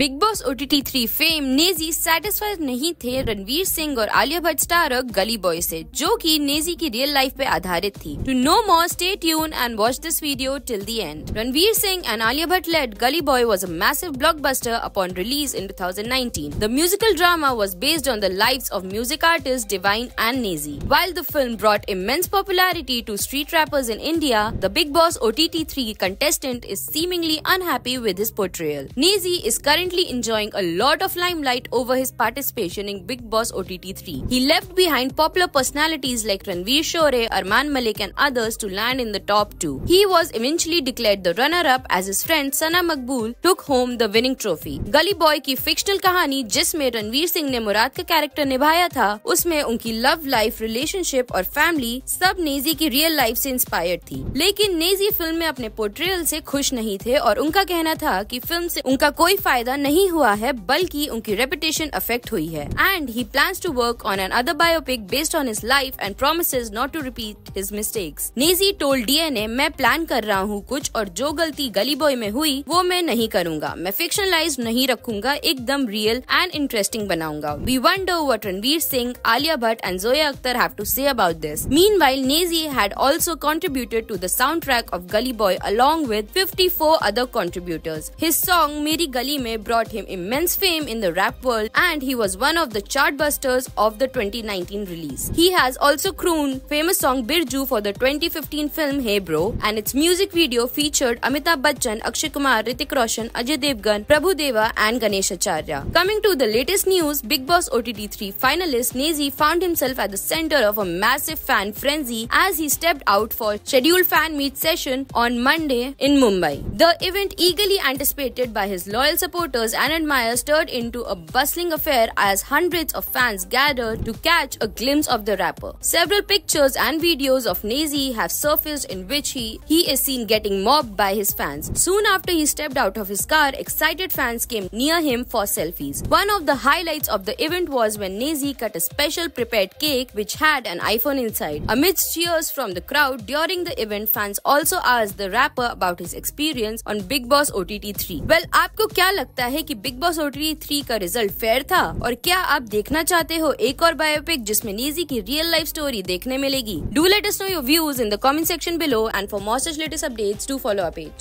Big Boss O T T three fame Naezy satisfied नहीं थे रणवीर सिंह और आलिया भट्ट स्टार गली बॉय से जो कि नेजी की रियल लाइफ पे आधारित थी to know more stay tuned and watch this video till the end Ranveer Singh and Alia Bhatt let Gully Boy was a massive blockbuster upon release in two thousand nineteen the musical drama was based on the life of music artist Divine and Naezy while the film brought immense popularity to street rappers in India the Bigg Boss O T T three contestant is seemingly unhappy with his portrayal Naezy is current currently enjoying a lot of limelight over his participation in Big Boss OTT 3. He left behind popular personalities like Ranveer Shore, Arman Malik and others to land in the top 2. He was eventually declared the runner-up as his friend Sana Makbul took home the winning trophy. Gully Boy ki fictional kahani jisme Ranveer Singh ne Murad ka character nibhaya tha, usme unki love life, relationship aur family sab Naezy ki real life se inspired thi. Lekin Naezy film mein apne portrayal se khush nahi the aur unka kehna tha ki film se unka koi fayda ऐसा नहीं हुआ है बल्कि उनकी reputation affect हुई है and he plan to work on another biopic based on his life and promise not to repeat his mistakes Naezy told a मैं plan कर रहा हूँ कुछ और जो गलती गली बॉय में हुई वो मैं नहीं करूँगा मैं फिक्शनलाइज नहीं रखूंगा एकदम रियल एंड इंटरेस्टिंग बनाऊंगा we wonder what Ranveer Singh Alia Bhatt and Zoya Akhtar have to say about this meanwhile Naezy had also contributed to the soundtrack of Gully Boy along with four other contributors his song Meri Gully में Gaane brought him immense fame in the rap world and he was one of the chartbusters of the 2019 release. He has also crooned famous song Birju for the 2015 film Hey Bro and its music video featured Amitabh Bachchan, Akshay Kumar, Ritik Roshan, Ajay Devgan, Prabhu Deva and Ganesh Acharya. Coming to the latest news, Big Boss OTT3 finalist Nazi found himself at the center of a massive fan frenzy as he stepped out for scheduled fan meet session on Monday in Mumbai. The event eagerly anticipated by his loyal supporters supporters and admirers turned into a bustling affair as hundreds of fans gathered to catch a glimpse of the rapper. Several pictures and videos of Nazi have surfaced in which he, he is seen getting mobbed by his fans. Soon after he stepped out of his car, excited fans came near him for selfies. One of the highlights of the event was when Nazi cut a special prepared cake which had an iPhone inside. Amidst cheers from the crowd during the event, fans also asked the rapper about his experience on Big Boss OTT 3. Well, क्या kya लगता है कि Bigg Boss OTT three का result fair था और क्या आप देखना चाहते हो एक और बायोपिक जिसमें नीजी की रियल लाइफ स्टोरी देखने मिलेगी do let us know your views in the comment section below and for most latest updates do follow अपेज